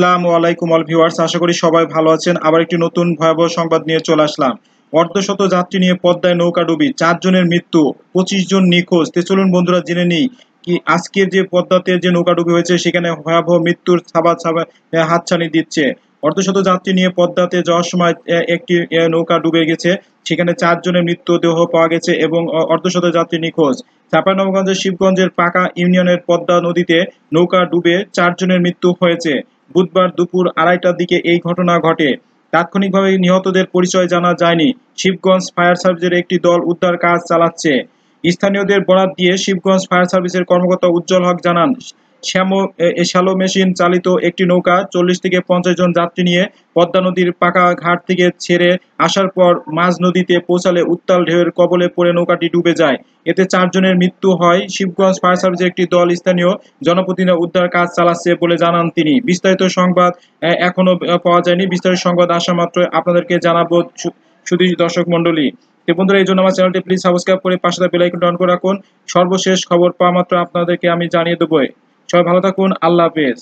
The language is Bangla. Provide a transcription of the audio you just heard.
আসসালামু আলাইকুম অল ভিউয়ার্স আশা করি সবাই ভালো আছেন আবার একটি নতুন ভয়াবহ সংবাদ নিয়ে চলে আসলাম অর্ধশত যাত্রী নিয়ে পদ্মায় নৌকা ডুবি চারজনের মৃত্যু পঁচিশ জন নিখোঁজ তে চলুন বন্ধুরা জেনে নিই কি আজকের যে পদ্মাতে যে নৌকা ডুবি হয়েছে সেখানে ভয়াবহ মৃত্যুর ছাবা ছাবা হাতছানি দিচ্ছে অর্ধশত যাত্রী নিয়ে পদ্মাতে যাওয়ার সময় একটি নৌকা ডুবে গেছে সেখানে চারজনের মৃত্যু দেহ পাওয়া গেছে এবং অর্ধশত যাত্রী নিখোঁজ চাঁপানবগঞ্জের শিবগঞ্জের পাকা ইউনিয়নের পদ্মা নদীতে নৌকা ডুবে চারজনের মৃত্যু হয়েছে বুধবার দুপুর আড়াইটার দিকে এই ঘটনা ঘটে তাৎক্ষণিকভাবে নিহতদের পরিচয় জানা যায়নি শিবগঞ্জ ফায়ার সার্ভিসের একটি দল উদ্ধার কাজ চালাচ্ছে স্থানীয়দের বরাত দিয়ে শিবগঞ্জ ফায়ার সার্ভিসের কর্মকর্তা উজ্জ্বল হক জানান শ্যালো মেশিন চালিত একটি নৌকা চল্লিশ থেকে পঞ্চাশ জন যাত্রী নিয়ে পদ্মা নদীর পাকা ঘাট থেকে ছেড়ে আসার পর মাঝ নদীতে পৌঁছালে উত্তাল ঢেউয়ের কবলে পড়ে নৌকাটি ডুবে যায় এতে চারজনের মৃত্যু হয় শিবগঞ্জ ফায়ার সার্ভিসের একটি দল স্থানীয় জনপ্রতিনিধি উদ্ধার কাজ চালাচ্ছে বলে জানান তিনি বিস্তারিত সংবাদ এখনো পাওয়া যায়নি বিস্তারিত সংবাদ আসা মাত্র আপনাদেরকে জানাবো শুধু দর্শক মন্ডলী বন্ধুরা এই জন্য আমার চ্যানেলটি প্লিজ সাবস্ক্রাইব করে পাশে বেল অন করে রাখুন সর্বশেষ খবর পাওয়া মাত্র আপনাদেরকে আমি জানিয়ে দেবো সবাই ভালো থাকুন আল্লাহ হাফিজ